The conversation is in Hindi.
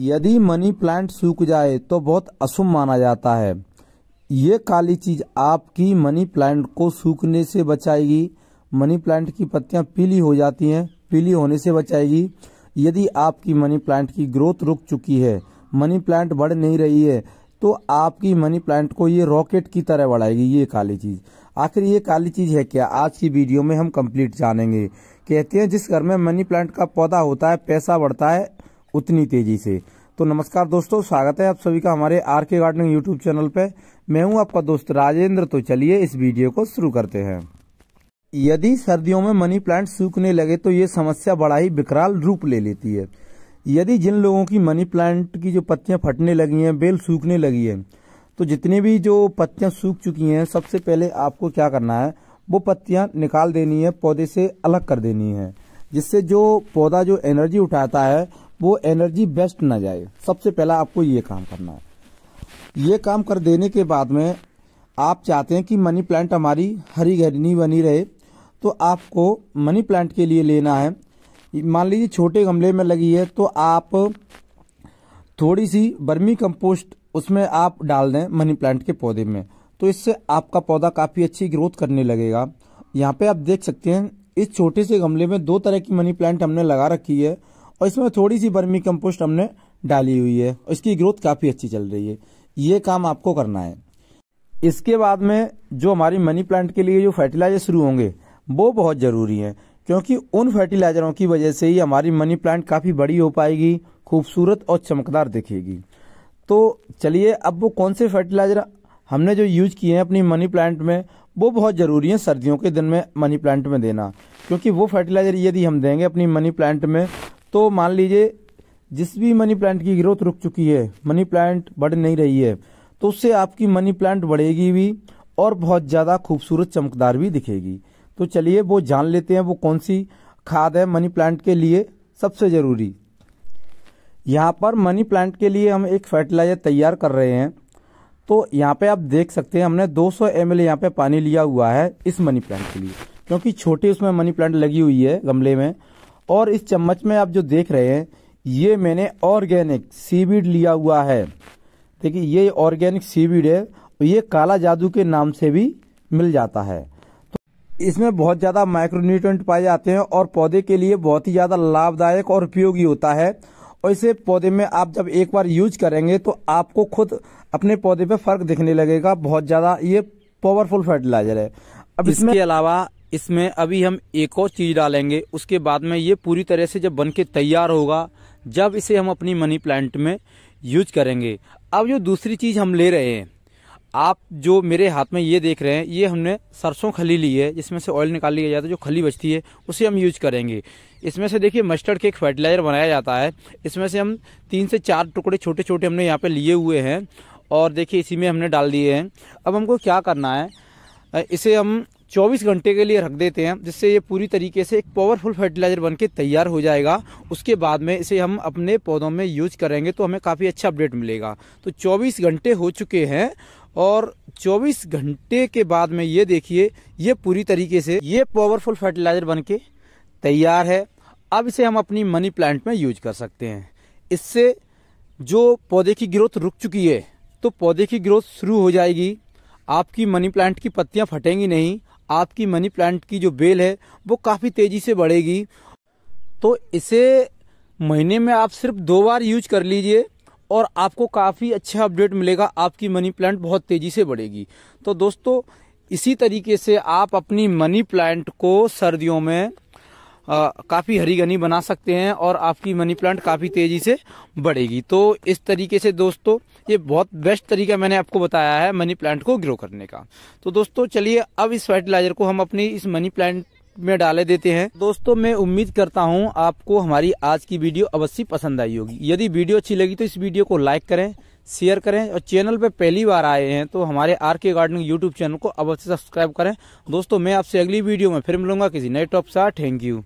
यदि मनी प्लांट सूख जाए तो बहुत अशुभ माना जाता है ये काली चीज आपकी मनी प्लांट को सूखने से बचाएगी मनी प्लांट की पत्तियां पीली हो जाती हैं पीली होने से बचाएगी यदि आपकी मनी प्लांट की ग्रोथ रुक चुकी है मनी प्लांट बढ़ नहीं रही है तो आपकी मनी प्लांट को ये रॉकेट की तरह बढ़ाएगी ये काली चीज आखिर ये काली चीज है क्या आज की वीडियो में हम कंप्लीट जानेंगे कहते हैं जिस घर में मनी प्लांट का पौधा होता है पैसा बढ़ता है उतनी तेजी से तो नमस्कार दोस्तों स्वागत है आप सभी का हमारे आर के गार्डनिंग यूट्यूब चैनल पे मैं हूं आपका दोस्त राजेंद्र तो चलिए इस वीडियो को शुरू करते हैं यदि सर्दियों में मनी प्लांट सूखने लगे तो ये समस्या बड़ा ही विकराल रूप ले लेती है यदि जिन लोगों की मनी प्लांट की जो पत्तियां फटने लगी हैं बेल सूखने लगी है तो जितनी भी जो पत्तियां सूख चुकी हैं सबसे पहले आपको क्या करना है वो पत्तियां निकाल देनी है पौधे से अलग कर देनी है जिससे जो पौधा जो एनर्जी उठाता है वो एनर्जी बेस्ट ना जाए सबसे पहला आपको ये काम करना है ये काम कर देने के बाद में आप चाहते हैं कि मनी प्लांट हमारी हरी घरनी बनी रहे तो आपको मनी प्लांट के लिए लेना है मान लीजिए छोटे गमले में लगी है तो आप थोड़ी सी बर्मी कंपोस्ट उसमें आप डाल दें मनी प्लांट के पौधे में तो इससे आपका पौधा काफ़ी अच्छी ग्रोथ करने लगेगा यहाँ पे आप देख सकते हैं इस छोटे से गमले में दो तरह की मनी प्लांट हमने लगा रखी है और इसमें थोड़ी सी बर्मी कंपोस्ट हमने डाली हुई है और इसकी ग्रोथ काफ़ी अच्छी चल रही है ये काम आपको करना है इसके बाद में जो हमारी मनी प्लांट के लिए जो फर्टिलाइजर शुरू होंगे वो बहुत ज़रूरी है क्योंकि उन फर्टिलाइजरों की वजह से ही हमारी मनी प्लांट काफ़ी बड़ी हो पाएगी खूबसूरत और चमकदार दिखेगी तो चलिए अब वो कौन से फर्टिलाइज़र हमने जो यूज़ किए हैं अपनी मनी प्लांट में वो बहुत ज़रूरी है सर्दियों के दिन में मनी प्लांट में देना क्योंकि वो फर्टिलाइज़र यदि हम देंगे अपनी मनी प्लांट में तो मान लीजिए जिस भी मनी प्लांट की ग्रोथ रुक चुकी है मनी प्लांट बढ़ नहीं रही है तो उससे आपकी मनी प्लांट बढ़ेगी भी और बहुत ज़्यादा खूबसूरत चमकदार भी दिखेगी तो चलिए वो जान लेते हैं वो कौन सी खाद है मनी प्लांट के लिए सबसे ज़रूरी यहाँ पर मनी प्लांट के लिए हम एक फर्टिलाइज़र तैयार कर रहे हैं तो यहाँ पे आप देख सकते हैं हमने 200 सौ एम एल यहाँ पे पानी लिया हुआ है इस मनी प्लांट के लिए क्योंकि छोटी उसमें मनी प्लांट लगी हुई है गमले में और इस चम्मच में आप जो देख रहे हैं ये मैंने ऑर्गेनिक सीवीड लिया हुआ है देखिए ये ऑर्गेनिक सीवीड है और ये काला जादू के नाम से भी मिल जाता है तो इसमें बहुत ज़्यादा माइक्रोन्यूट्रंट पाए जाते हैं और पौधे के लिए बहुत ही ज़्यादा लाभदायक और उपयोगी होता है और इसे पौधे में आप जब एक बार यूज करेंगे तो आपको खुद अपने पौधे पे फर्क दिखने लगेगा बहुत ज़्यादा ये पावरफुल फर्टिलाइजर है अब इसके अलावा इसमें अभी हम एक और चीज़ डालेंगे उसके बाद में ये पूरी तरह से जब बन के तैयार होगा जब इसे हम अपनी मनी प्लांट में यूज करेंगे अब जो दूसरी चीज़ हम ले रहे हैं आप जो मेरे हाथ में ये देख रहे हैं ये हमने सरसों खली ली है जिसमें से ऑयल निकाल लिया जाता है जो खली बचती है उसे हम यूज करेंगे इसमें से देखिए मस्टर्ड के एक फर्टिलाइजर बनाया जाता है इसमें से हम तीन से चार टुकड़े छोटे छोटे हमने यहाँ पे लिए हुए हैं और देखिए इसी में हमने डाल दिए हैं अब हमको क्या करना है इसे हम चौबीस घंटे के लिए रख देते हैं जिससे ये पूरी तरीके से एक पावरफुल फर्टिलाइजर बन के तैयार हो जाएगा उसके बाद में इसे हम अपने पौधों में यूज करेंगे तो हमें काफ़ी अच्छा अपडेट मिलेगा तो चौबीस घंटे हो चुके हैं और 24 घंटे के बाद में ये देखिए ये पूरी तरीके से ये पावरफुल फर्टिलाइजर बन के तैयार है अब इसे हम अपनी मनी प्लांट में यूज कर सकते हैं इससे जो पौधे की ग्रोथ रुक चुकी है तो पौधे की ग्रोथ शुरू हो जाएगी आपकी मनी प्लांट की पत्तियां फटेंगी नहीं आपकी मनी प्लांट की जो बेल है वो काफ़ी तेज़ी से बढ़ेगी तो इसे महीने में आप सिर्फ दो बार यूज कर लीजिए और आपको काफ़ी अच्छा अपडेट मिलेगा आपकी मनी प्लांट बहुत तेज़ी से बढ़ेगी तो दोस्तों इसी तरीके से आप अपनी मनी प्लांट को सर्दियों में काफ़ी हरी घनी बना सकते हैं और आपकी मनी प्लांट काफ़ी तेज़ी से बढ़ेगी तो इस तरीके से दोस्तों ये बहुत बेस्ट तरीका मैंने आपको बताया है मनी प्लांट को ग्रो करने का तो दोस्तों चलिए अब इस फर्टिलाइजर को हम अपनी इस मनी प्लांट में डाले देते हैं दोस्तों मैं उम्मीद करता हूँ आपको हमारी आज की वीडियो अवश्य पसंद आई होगी यदि वीडियो अच्छी लगी तो इस वीडियो को लाइक करें शेयर करें और चैनल पर पहली बार आए हैं तो हमारे आर के गार्डन यूट्यूब चैनल को अवश्य सब्सक्राइब करें दोस्तों मैं आपसे अगली वीडियो में फिर मिलूंगा किसी नए टॉप साथ थैंक यू